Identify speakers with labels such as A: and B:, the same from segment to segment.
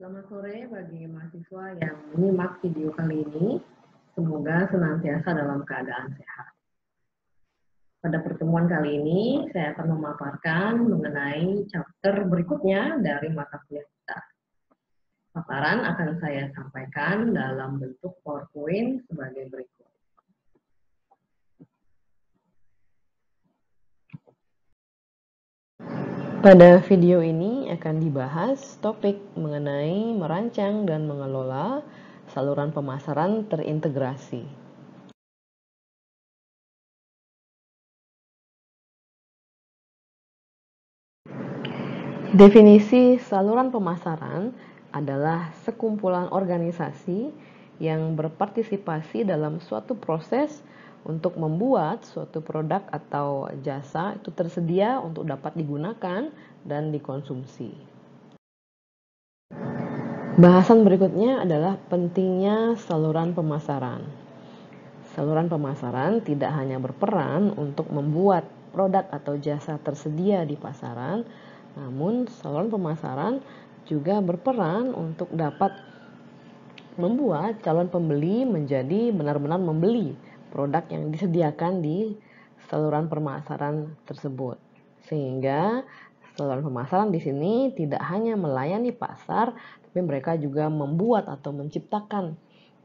A: Selamat sore bagi mahasiswa yang menyimak video kali ini. Semoga senantiasa dalam keadaan sehat. Pada pertemuan kali ini, saya akan memaparkan mengenai chapter berikutnya dari mata kuliah kita. Paparan akan saya sampaikan dalam bentuk PowerPoint sebagai berikut. Pada video ini akan dibahas topik mengenai merancang dan mengelola saluran pemasaran terintegrasi. Definisi saluran pemasaran adalah sekumpulan organisasi yang berpartisipasi dalam suatu proses untuk membuat suatu produk atau jasa itu tersedia untuk dapat digunakan dan dikonsumsi. Bahasan berikutnya adalah pentingnya saluran pemasaran. Saluran pemasaran tidak hanya berperan untuk membuat produk atau jasa tersedia di pasaran, namun saluran pemasaran juga berperan untuk dapat membuat calon pembeli menjadi benar-benar membeli produk yang disediakan di saluran pemasaran tersebut. Sehingga saluran pemasaran di sini tidak hanya melayani pasar, tapi mereka juga membuat atau menciptakan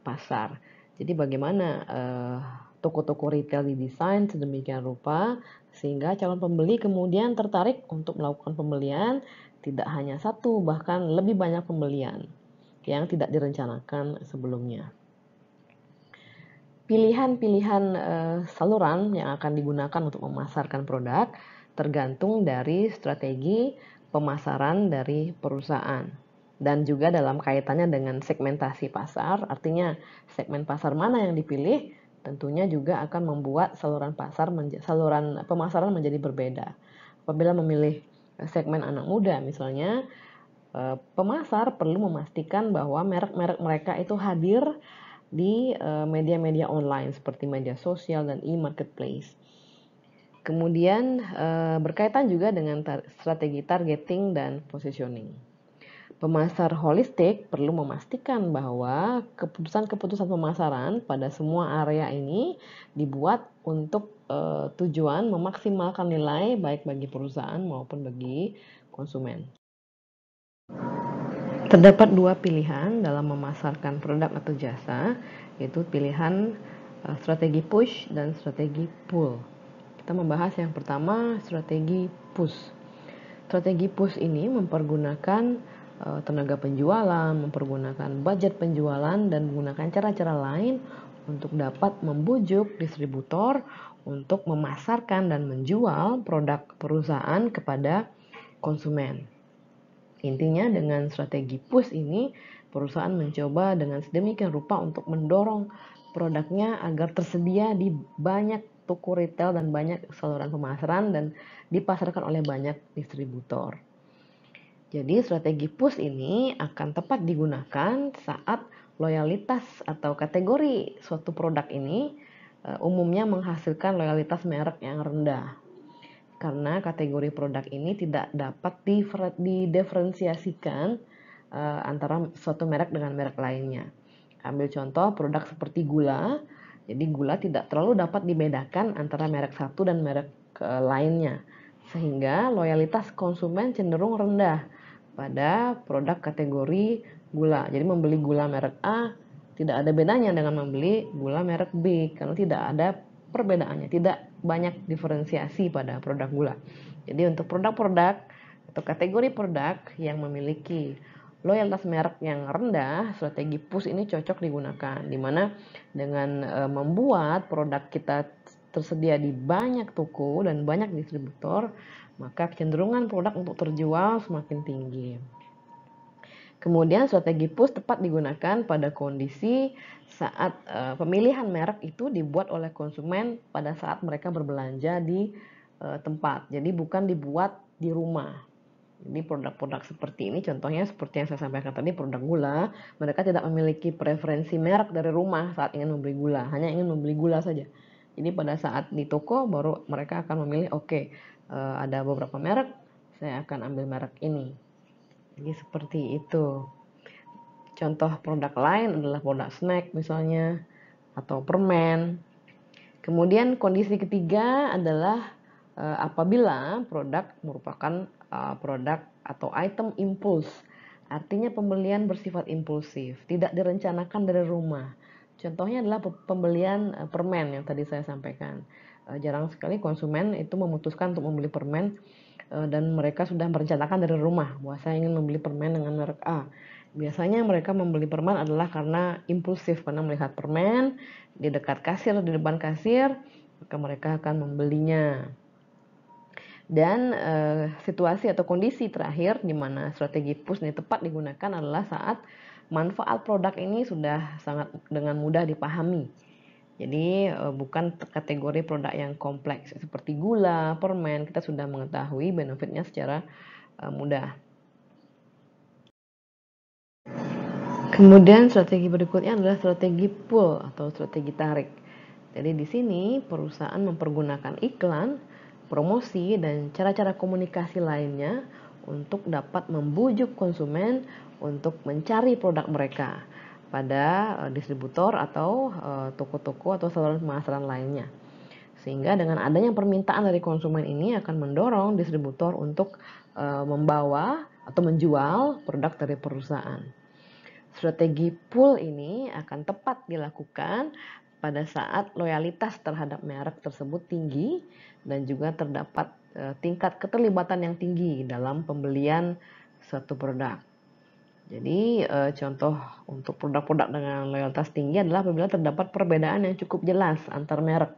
A: pasar. Jadi bagaimana toko eh, toko-toko retail didesain sedemikian rupa sehingga calon pembeli kemudian tertarik untuk melakukan pembelian tidak hanya satu bahkan lebih banyak pembelian yang tidak direncanakan sebelumnya pilihan-pilihan eh, saluran yang akan digunakan untuk memasarkan produk tergantung dari strategi pemasaran dari perusahaan dan juga dalam kaitannya dengan segmentasi pasar, artinya segmen pasar mana yang dipilih tentunya juga akan membuat saluran pasar saluran pemasaran menjadi berbeda. Apabila memilih eh, segmen anak muda misalnya, eh, pemasar perlu memastikan bahwa merek-merek mereka itu hadir di eh, media-media online seperti media sosial dan e-marketplace. Kemudian eh, berkaitan juga dengan tar strategi targeting dan positioning. Pemasar holistik perlu memastikan bahwa keputusan-keputusan pemasaran pada semua area ini dibuat untuk e, tujuan memaksimalkan nilai baik bagi perusahaan maupun bagi konsumen. Terdapat dua pilihan dalam memasarkan produk atau jasa, yaitu pilihan e, strategi push dan strategi pull. Kita membahas yang pertama, strategi push. Strategi push ini mempergunakan e, tenaga penjualan, mempergunakan budget penjualan, dan menggunakan cara-cara lain untuk dapat membujuk distributor untuk memasarkan dan menjual produk perusahaan kepada konsumen. Intinya dengan strategi push ini, perusahaan mencoba dengan sedemikian rupa untuk mendorong produknya agar tersedia di banyak toko retail dan banyak saluran pemasaran dan dipasarkan oleh banyak distributor. Jadi strategi push ini akan tepat digunakan saat loyalitas atau kategori suatu produk ini eh, umumnya menghasilkan loyalitas merek yang rendah karena kategori produk ini tidak dapat didiferensiasikan uh, antara suatu merek dengan merek lainnya. Ambil contoh produk seperti gula, jadi gula tidak terlalu dapat dibedakan antara merek satu dan merek uh, lainnya, sehingga loyalitas konsumen cenderung rendah pada produk kategori gula. Jadi membeli gula merek A tidak ada bedanya dengan membeli gula merek B karena tidak ada perbedaannya, tidak banyak diferensiasi pada produk gula. Jadi untuk produk-produk atau kategori produk yang memiliki loyalitas merek yang rendah, strategi push ini cocok digunakan. Dimana dengan e, membuat produk kita tersedia di banyak toko dan banyak distributor, maka kecenderungan produk untuk terjual semakin tinggi. Kemudian strategi push tepat digunakan pada kondisi saat uh, pemilihan merek itu dibuat oleh konsumen pada saat mereka berbelanja di uh, tempat. Jadi bukan dibuat di rumah. Jadi produk-produk seperti ini contohnya seperti yang saya sampaikan tadi produk gula, mereka tidak memiliki preferensi merek dari rumah saat ingin membeli gula, hanya ingin membeli gula saja. Jadi pada saat di toko baru mereka akan memilih oke okay, eh, ada beberapa merek, saya akan ambil merek ini. Jadi seperti itu. Contoh produk lain adalah produk snack misalnya atau permen. Kemudian kondisi ketiga adalah uh, apabila produk merupakan uh, produk atau item impuls. Artinya pembelian bersifat impulsif, tidak direncanakan dari rumah. Contohnya adalah pembelian eh, permen yang tadi saya sampaikan. Jarang sekali konsumen itu memutuskan untuk membeli permen dan mereka sudah merencanakan dari rumah bahwa saya ingin membeli permen dengan merek A. Biasanya mereka membeli permen adalah karena impulsif, karena melihat permen di dekat kasir, di depan kasir, maka mereka akan membelinya. Dan e, situasi atau kondisi terakhir di mana strategi push ini tepat digunakan adalah saat manfaat produk ini sudah sangat dengan mudah dipahami. Jadi e, bukan kategori produk yang kompleks seperti gula, permen, kita sudah mengetahui benefitnya secara eh, mudah. Kemudian strategi berikutnya adalah strategi pull atau strategi tarik. Jadi di sini perusahaan mempergunakan iklan, promosi, dan cara-cara komunikasi lainnya untuk dapat membujuk konsumen untuk mencari produk mereka pada eh, distributor atau eh, toko-toko atau saluran pemasaran lainnya. Sehingga dengan adanya permintaan dari konsumen ini akan mendorong distributor untuk eh, membawa atau menjual produk dari perusahaan. Strategi pull ini akan tepat dilakukan pada saat loyalitas terhadap merek tersebut tinggi dan juga terdapat eh, tingkat keterlibatan yang tinggi dalam pembelian suatu produk. Jadi eh, contoh untuk produk-produk dengan loyalitas tinggi adalah apabila terdapat perbedaan yang cukup jelas antar merek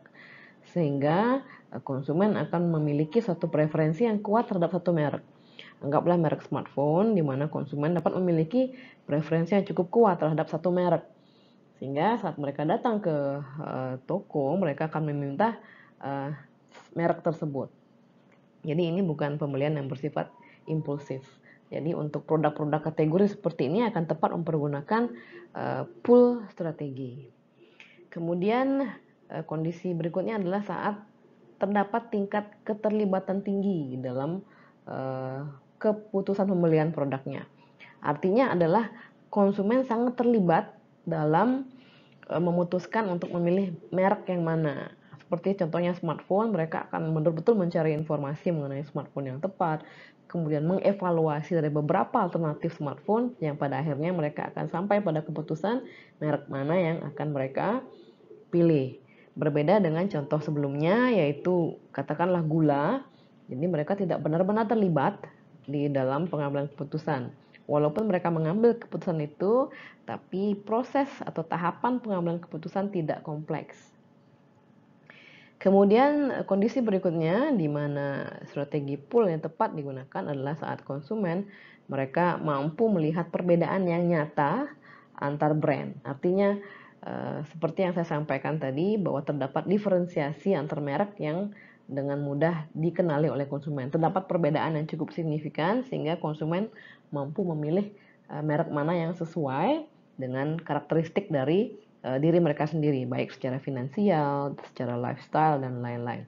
A: sehingga eh, konsumen akan memiliki suatu preferensi yang kuat terhadap satu merek. Anggaplah merek smartphone di mana konsumen dapat memiliki preferensi yang cukup kuat terhadap satu merek. Sehingga saat mereka datang ke uh, toko, mereka akan meminta uh, merek tersebut. Jadi ini bukan pembelian yang bersifat impulsif. Jadi untuk produk-produk kategori seperti ini akan tepat mempergunakan uh, eh, pool strategi. Kemudian uh, kondisi berikutnya adalah saat terdapat tingkat keterlibatan tinggi dalam uh, keputusan pembelian produknya. Artinya adalah konsumen sangat terlibat dalam e, memutuskan untuk memilih merek yang mana. Seperti contohnya smartphone, mereka akan betul-betul mencari informasi mengenai smartphone yang tepat, kemudian mengevaluasi dari beberapa alternatif smartphone yang pada akhirnya mereka akan sampai pada keputusan merek mana yang akan mereka pilih. Berbeda dengan contoh sebelumnya yaitu katakanlah gula, jadi mereka tidak benar-benar terlibat di dalam pengambilan keputusan. Walaupun mereka mengambil keputusan itu, tapi proses atau tahapan pengambilan keputusan tidak kompleks. Kemudian kondisi berikutnya di mana strategi pool yang tepat digunakan adalah saat konsumen mereka mampu melihat perbedaan yang nyata antar brand. Artinya eh, seperti yang saya sampaikan tadi bahwa terdapat diferensiasi antar merek yang dengan mudah dikenali oleh konsumen. Terdapat perbedaan yang cukup signifikan sehingga konsumen mampu memilih eh, merek mana yang sesuai dengan karakteristik dari eh, diri mereka sendiri, baik secara finansial, secara lifestyle dan lain-lain.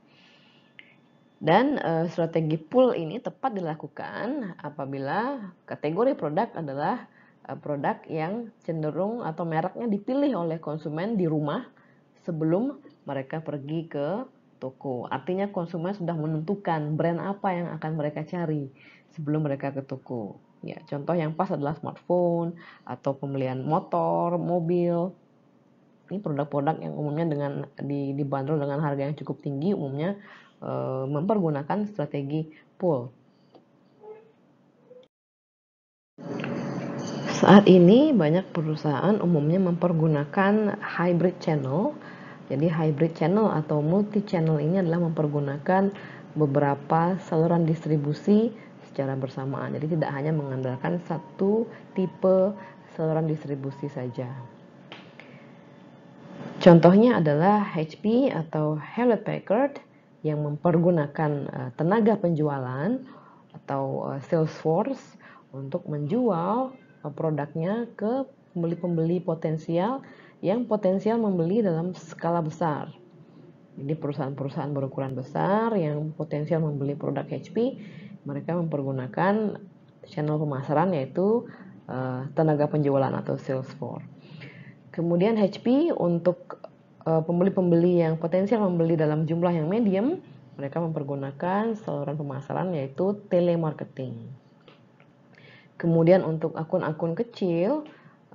A: Dan eh, strategi pull ini tepat dilakukan apabila kategori produk adalah produk yang cenderung atau mereknya dipilih oleh konsumen di rumah sebelum mereka pergi ke toko. Artinya konsumen sudah menentukan brand apa yang akan mereka cari sebelum mereka ke toko. Ya, contoh yang pas adalah smartphone atau pembelian motor, mobil. Ini produk-produk yang umumnya dengan di, dibanderol dengan harga yang cukup tinggi umumnya e, mempergunakan strategi pull. Saat ini banyak perusahaan umumnya mempergunakan hybrid channel jadi hybrid channel atau multi channel ini adalah mempergunakan beberapa saluran distribusi secara bersamaan. Jadi tidak hanya mengandalkan satu tipe saluran distribusi saja. Contohnya adalah HP atau Hewlett Packard yang mempergunakan eh, tenaga penjualan atau eh, sales force untuk menjual eh, produknya ke pembeli-pembeli potensial yang potensial membeli dalam skala besar. Jadi perusahaan-perusahaan berukuran besar yang potensial membeli produk HP, mereka mempergunakan channel pemasaran yaitu uh, tenaga penjualan atau sales force. Kemudian HP untuk eh, pembeli-pembeli uh, yang potensial membeli dalam jumlah yang medium, mereka mempergunakan saluran pemasaran yaitu telemarketing. Kemudian untuk akun-akun kecil,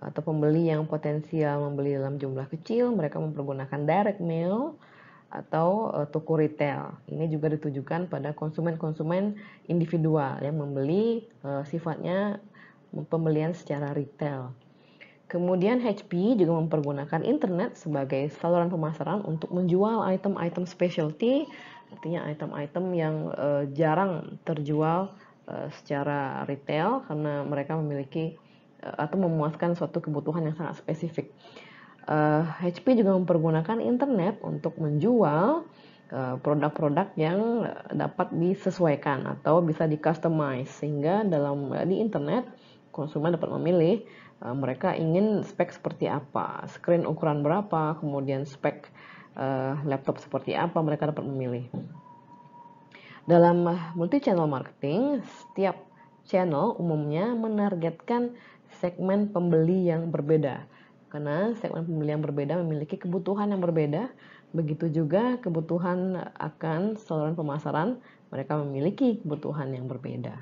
A: atau pembeli yang potensial membeli dalam jumlah kecil, mereka mempergunakan direct mail atau uh, toko retail. Ini juga ditujukan pada konsumen-konsumen individual yang membeli uh, sifatnya pembelian secara retail. Kemudian HP juga mempergunakan internet sebagai saluran pemasaran untuk menjual item-item specialty, artinya item-item yang uh, jarang terjual uh, secara retail karena mereka memiliki Eh, atau memuaskan suatu kebutuhan yang sangat spesifik. Uh, eh, HP juga mempergunakan internet untuk menjual eh, produk-produk uh, yang dapat disesuaikan atau bisa di-customize sehingga dalam uh, di internet konsumen dapat memilih uh, mereka ingin spek seperti apa, screen ukuran berapa, kemudian spek uh, laptop seperti apa mereka dapat memilih. Dalam multi channel marketing, setiap channel umumnya menargetkan segmen pembeli yang berbeda. Karena segmen pembeli yang berbeda memiliki kebutuhan yang berbeda, begitu juga kebutuhan akan saluran pemasaran, mereka memiliki kebutuhan yang berbeda.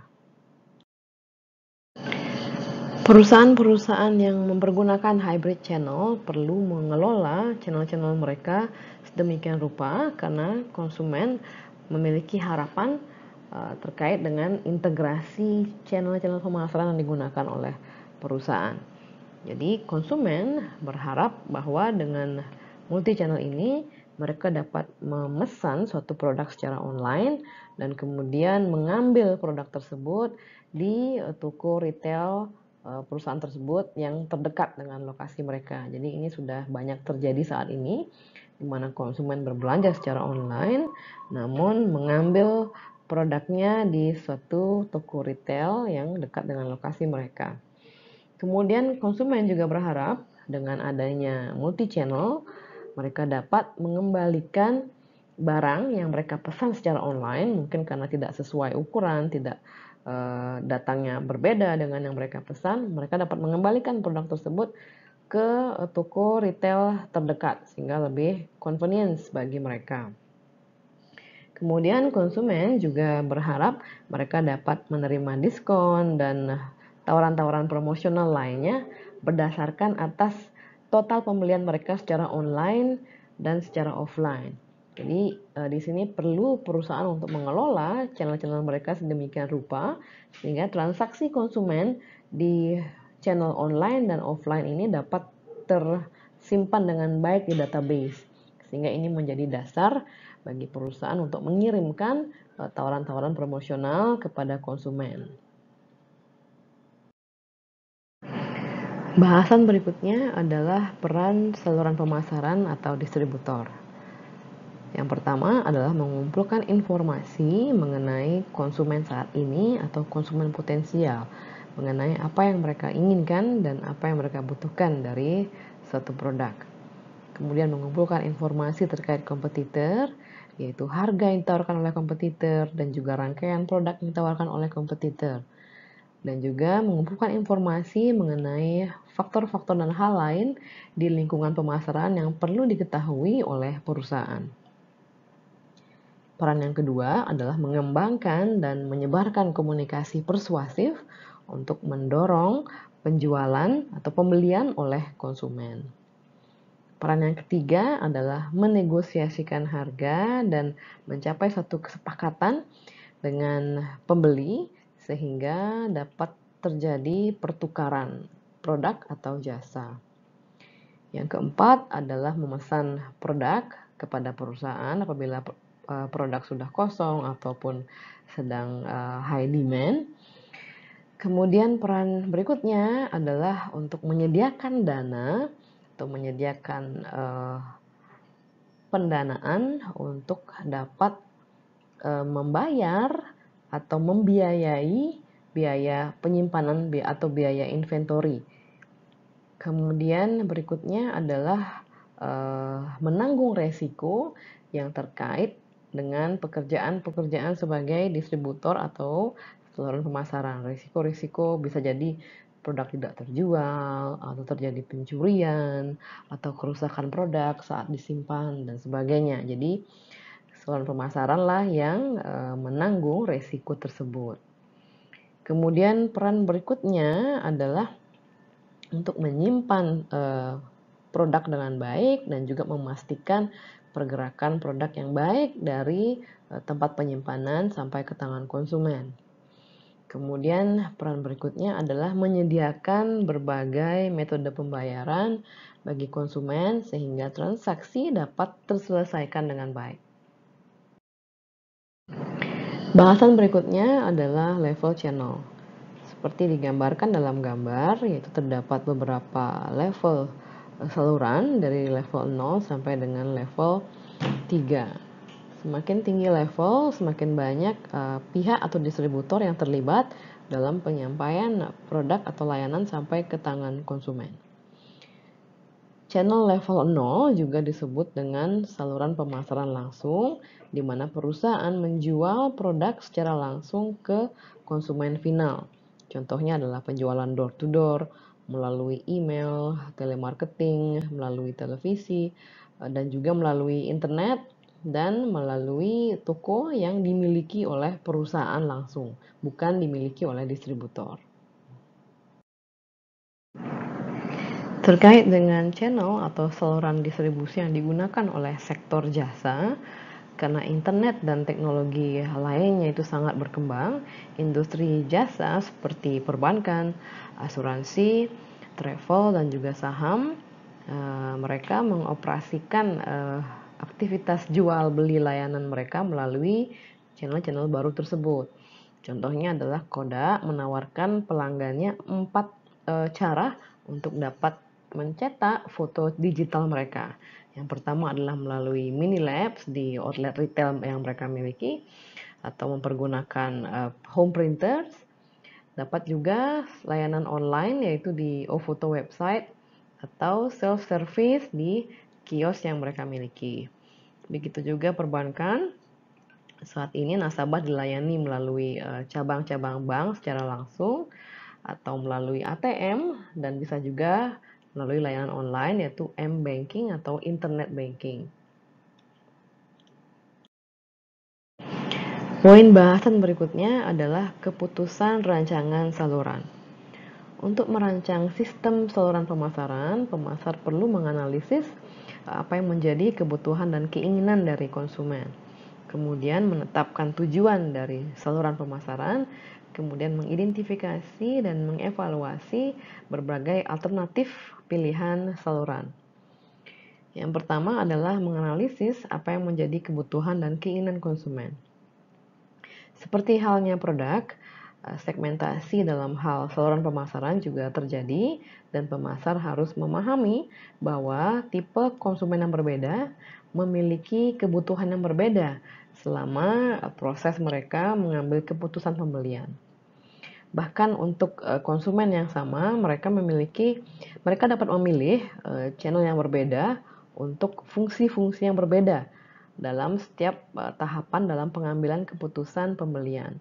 A: Perusahaan-perusahaan yang mempergunakan hybrid channel perlu mengelola channel-channel mereka sedemikian rupa karena konsumen memiliki harapan eh, terkait dengan integrasi channel-channel pemasaran yang digunakan oleh perusahaan. Jadi konsumen berharap bahwa dengan multi channel ini mereka dapat memesan suatu produk secara online dan kemudian mengambil produk tersebut di e, toko retail e, perusahaan tersebut yang terdekat dengan lokasi mereka. Jadi ini sudah banyak terjadi saat ini di mana konsumen berbelanja secara online namun mengambil produknya di suatu toko retail yang dekat dengan lokasi mereka. Kemudian konsumen juga berharap dengan adanya multi channel mereka dapat mengembalikan barang yang mereka pesan secara online mungkin karena tidak sesuai ukuran, tidak uh, datangnya berbeda dengan yang mereka pesan, mereka dapat mengembalikan produk tersebut ke eh, toko retail terdekat sehingga lebih convenience bagi mereka. Kemudian konsumen juga berharap mereka dapat menerima diskon dan tawaran-tawaran promosional lainnya berdasarkan atas total pembelian mereka secara online dan secara offline. Jadi eh, di sini perlu perusahaan untuk mengelola channel-channel mereka sedemikian rupa sehingga transaksi konsumen di channel online dan offline ini dapat tersimpan dengan baik di database. Sehingga ini menjadi dasar bagi perusahaan untuk mengirimkan eh, tawaran-tawaran promosional kepada konsumen. Bahasan berikutnya adalah peran saluran pemasaran atau distributor. Yang pertama adalah mengumpulkan informasi mengenai konsumen saat ini atau konsumen potensial, mengenai apa yang mereka inginkan dan apa yang mereka butuhkan dari satu produk. Kemudian mengumpulkan informasi terkait kompetitor, yaitu harga yang ditawarkan oleh kompetitor dan juga rangkaian produk yang ditawarkan oleh kompetitor dan juga mengumpulkan informasi mengenai faktor-faktor dan hal lain di lingkungan pemasaran yang perlu diketahui oleh perusahaan. Peran yang kedua adalah mengembangkan dan menyebarkan komunikasi persuasif untuk mendorong penjualan atau pembelian oleh konsumen. Peran yang ketiga adalah menegosiasikan harga dan mencapai satu kesepakatan dengan pembeli sehingga dapat terjadi pertukaran produk atau jasa. Yang keempat adalah memesan produk kepada perusahaan apabila e, produk sudah kosong ataupun sedang e, high demand. Kemudian peran berikutnya adalah untuk menyediakan dana atau menyediakan uh, pendanaan untuk dapat uh, membayar atau membiayai biaya penyimpanan atau biaya inventory. Kemudian berikutnya adalah uh, menanggung resiko yang terkait dengan pekerjaan-pekerjaan sebagai distributor atau seluruh pemasaran. Resiko-resiko bisa jadi produk tidak terjual atau terjadi pencurian atau kerusakan produk saat disimpan dan sebagainya. Jadi Soal pemasaran lah yang eh, menanggung resiko tersebut. Kemudian peran berikutnya adalah untuk menyimpan eh, produk dengan baik dan juga memastikan pergerakan produk yang baik dari eh, tempat penyimpanan sampai ke tangan konsumen. Kemudian peran berikutnya adalah menyediakan berbagai metode pembayaran bagi konsumen sehingga transaksi dapat terselesaikan dengan baik. Bahasan berikutnya adalah level channel. Seperti digambarkan dalam gambar, yaitu terdapat beberapa level saluran dari level 0 sampai dengan level 3. Semakin tinggi level, semakin banyak uh, pihak atau distributor yang terlibat dalam penyampaian produk atau layanan sampai ke tangan konsumen. Channel level 0 juga disebut dengan saluran pemasaran langsung, di mana perusahaan menjual produk secara langsung ke konsumen final. Contohnya adalah penjualan door-to-door, -door, melalui email, telemarketing, melalui televisi, eh, dan juga melalui internet, dan melalui toko yang dimiliki oleh perusahaan langsung, bukan dimiliki oleh distributor. Terkait dengan channel atau saluran distribusi yang digunakan oleh sektor jasa, karena internet dan teknologi lainnya itu sangat berkembang, industri jasa seperti perbankan, asuransi, travel, dan juga saham, eh, mereka mengoperasikan eh, aktivitas jual beli layanan mereka melalui channel-channel baru tersebut. Contohnya adalah Kodak menawarkan pelanggannya empat eh, cara untuk dapat mencetak foto digital mereka. Yang pertama adalah melalui mini labs di outlet retail yang mereka miliki atau mempergunakan uh, home printers. Dapat juga layanan online yaitu di Ofoto website atau self-service di kios yang mereka miliki. Begitu juga perbankan, saat ini nasabah dilayani melalui eh, cabang-cabang bank secara langsung atau melalui ATM dan bisa juga melalui layanan online yaitu m-banking atau internet banking. Poin bahasan berikutnya adalah keputusan rancangan saluran. Untuk merancang sistem saluran pemasaran, pemasar perlu menganalisis eh, apa yang menjadi kebutuhan dan keinginan dari konsumen. Kemudian menetapkan tujuan dari saluran pemasaran kemudian mengidentifikasi dan mengevaluasi berbagai alternatif pilihan saluran. Yang pertama adalah menganalisis apa yang menjadi kebutuhan dan keinginan konsumen. Seperti halnya produk, eh, segmentasi dalam hal saluran pemasaran juga terjadi dan pemasar harus memahami bahwa tipe konsumen yang berbeda memiliki kebutuhan yang berbeda selama eh, proses mereka mengambil keputusan pembelian. Bahkan untuk eh, konsumen yang sama, mereka memiliki mereka dapat memilih eh, channel yang berbeda untuk fungsi-fungsi yang berbeda dalam setiap tahapan dalam pengambilan keputusan pembelian.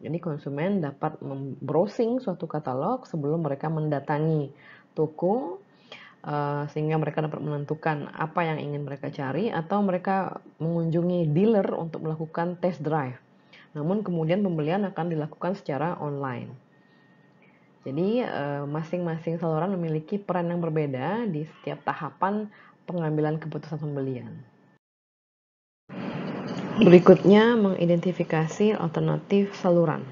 A: Jadi konsumen dapat browsing suatu katalog sebelum mereka mendatangi toko Eh, sehingga mereka dapat menentukan apa yang ingin mereka cari atau mereka mengunjungi dealer untuk melakukan test drive. Namun kemudian pembelian akan dilakukan secara online. Jadi eh, masing-masing saluran memiliki peran yang berbeda di setiap tahapan pengambilan keputusan pembelian. Berikutnya mengidentifikasi alternatif saluran.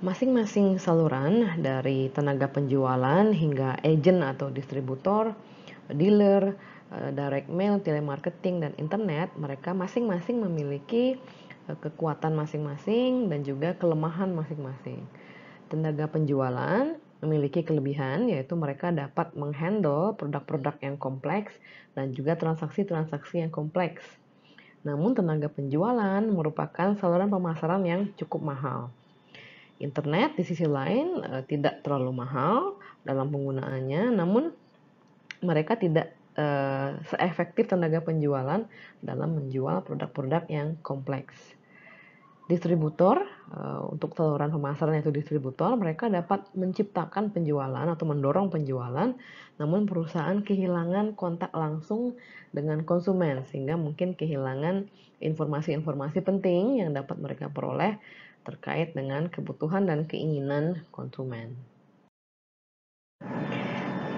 A: Masing-masing saluran dari tenaga penjualan hingga agent atau distributor, dealer, eh, direct mail, telemarketing, dan internet, mereka masing-masing memiliki eh, kekuatan masing-masing dan juga kelemahan masing-masing. Tenaga penjualan memiliki kelebihan yaitu mereka dapat menghandle produk-produk yang kompleks dan juga transaksi-transaksi yang kompleks. Namun tenaga penjualan merupakan saluran pemasaran yang cukup mahal Internet di sisi lain uh, tidak terlalu mahal dalam penggunaannya, namun mereka tidak uh, seefektif tenaga penjualan dalam menjual produk-produk yang kompleks. Distributor, uh, untuk saluran pemasaran yaitu distributor, mereka dapat menciptakan penjualan atau mendorong penjualan, namun perusahaan kehilangan kontak langsung dengan konsumen, sehingga mungkin kehilangan informasi-informasi penting yang dapat mereka peroleh terkait dengan kebutuhan dan keinginan konsumen.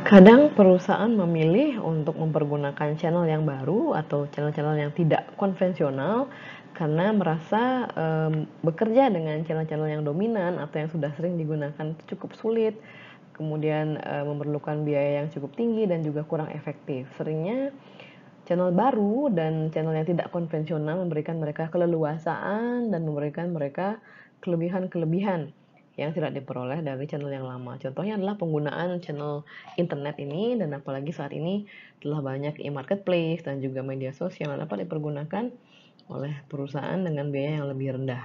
A: Kadang perusahaan memilih untuk mempergunakan channel yang baru atau channel-channel yang tidak konvensional karena merasa um, bekerja dengan channel-channel yang dominan atau yang sudah sering digunakan cukup sulit, kemudian eh, memerlukan biaya yang cukup tinggi dan juga kurang efektif. Seringnya Channel baru dan channel yang tidak konvensional memberikan mereka keleluasaan dan memberikan mereka kelebihan-kelebihan yang tidak diperoleh dari channel yang lama. Contohnya adalah penggunaan channel internet ini dan apalagi saat ini telah banyak e-marketplace dan juga media sosial yang dapat dipergunakan oleh perusahaan dengan biaya yang lebih rendah.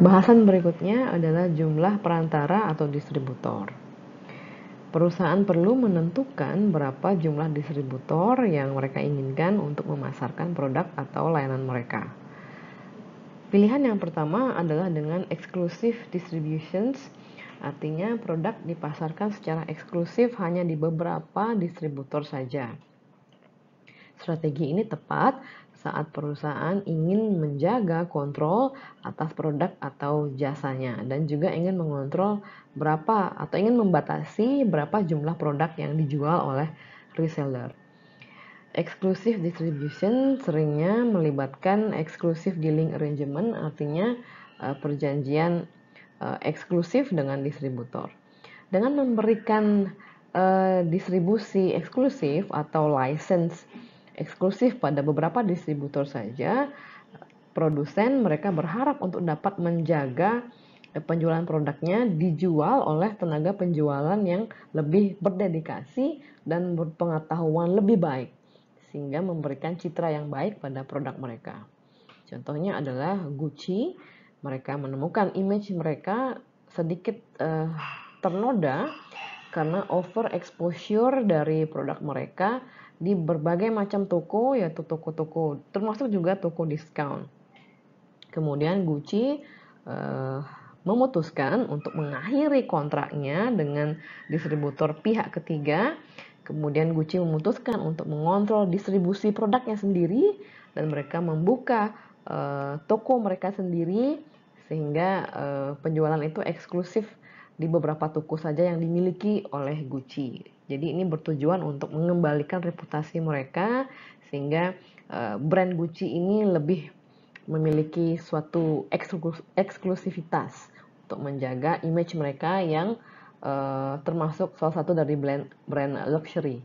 A: Bahasan berikutnya adalah jumlah perantara atau distributor. Perusahaan perlu menentukan berapa jumlah distributor yang mereka inginkan untuk memasarkan produk atau layanan mereka. Pilihan yang pertama adalah dengan exclusive distributions, artinya produk dipasarkan secara eksklusif hanya di beberapa distributor saja. Strategi ini tepat saat perusahaan ingin menjaga kontrol atas produk atau jasanya dan juga ingin mengontrol berapa atau ingin membatasi berapa jumlah produk yang dijual oleh reseller. Exclusive distribution seringnya melibatkan exclusive dealing arrangement artinya eh, perjanjian eh, eksklusif dengan distributor. Dengan memberikan eh, distribusi eksklusif atau license eksklusif pada beberapa distributor saja, produsen mereka berharap untuk dapat menjaga penjualan produknya dijual oleh tenaga penjualan yang lebih berdedikasi dan berpengetahuan lebih baik sehingga memberikan citra yang baik pada produk mereka. Contohnya adalah Gucci, mereka menemukan image mereka sedikit eh, ternoda karena over exposure dari produk mereka di berbagai macam toko, yaitu toko-toko, termasuk juga toko diskon. Kemudian Gucci uh, memutuskan untuk mengakhiri kontraknya dengan distributor pihak ketiga. Kemudian Gucci memutuskan untuk mengontrol distribusi produknya sendiri dan mereka membuka uh, toko mereka sendiri sehingga uh, penjualan itu eksklusif di beberapa toko saja yang dimiliki oleh Gucci. Jadi ini bertujuan untuk mengembalikan reputasi mereka sehingga eh, brand Gucci ini lebih memiliki suatu eksklusivitas untuk menjaga image mereka yang eh, termasuk salah satu dari brand, brand luxury.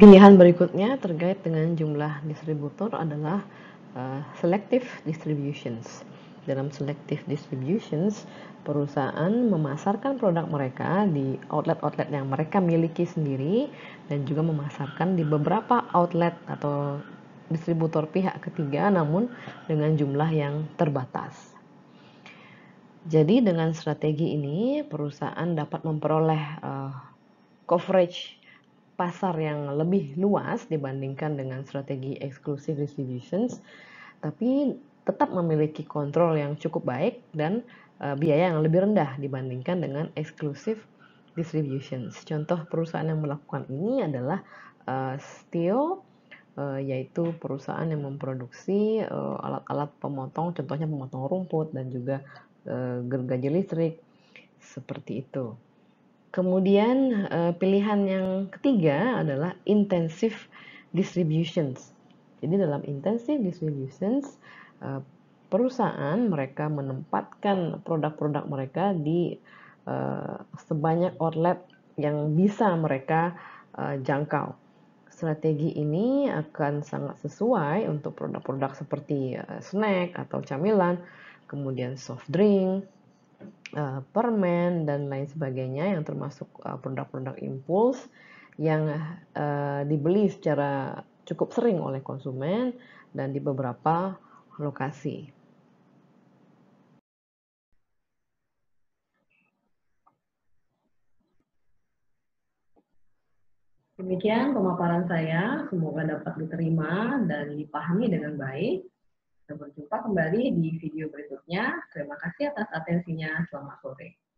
A: Pilihan berikutnya terkait dengan jumlah distributor adalah eh, selective distributions. Dalam selective distributions, perusahaan memasarkan produk mereka di outlet-outlet yang mereka miliki sendiri dan juga memasarkan di beberapa outlet atau distributor pihak ketiga namun dengan jumlah yang terbatas. Jadi dengan strategi ini perusahaan dapat memperoleh uh, coverage pasar yang lebih luas dibandingkan dengan strategi exclusive distributions. Tapi tetap memiliki kontrol yang cukup baik dan uh, biaya yang lebih rendah dibandingkan dengan exclusive distributions. Contoh perusahaan yang melakukan ini adalah uh, Steel, uh, yaitu perusahaan yang memproduksi alat-alat uh, pemotong, contohnya pemotong rumput dan juga uh, gergaji listrik, seperti itu. Kemudian uh, pilihan yang ketiga adalah intensive distributions. Jadi dalam intensive distributions Eh, perusahaan mereka menempatkan produk-produk mereka di eh, sebanyak outlet yang bisa mereka eh, jangkau. Strategi ini akan sangat sesuai untuk produk-produk seperti snack atau camilan, kemudian soft drink, permen, dan lain sebagainya yang termasuk produk-produk impuls yang dibeli secara cukup sering oleh konsumen dan di beberapa lokasi. Demikian pemaparan saya, semoga dapat diterima dan dipahami dengan baik. Kita berjumpa kembali di video berikutnya. Terima kasih atas atensinya. Selamat sore.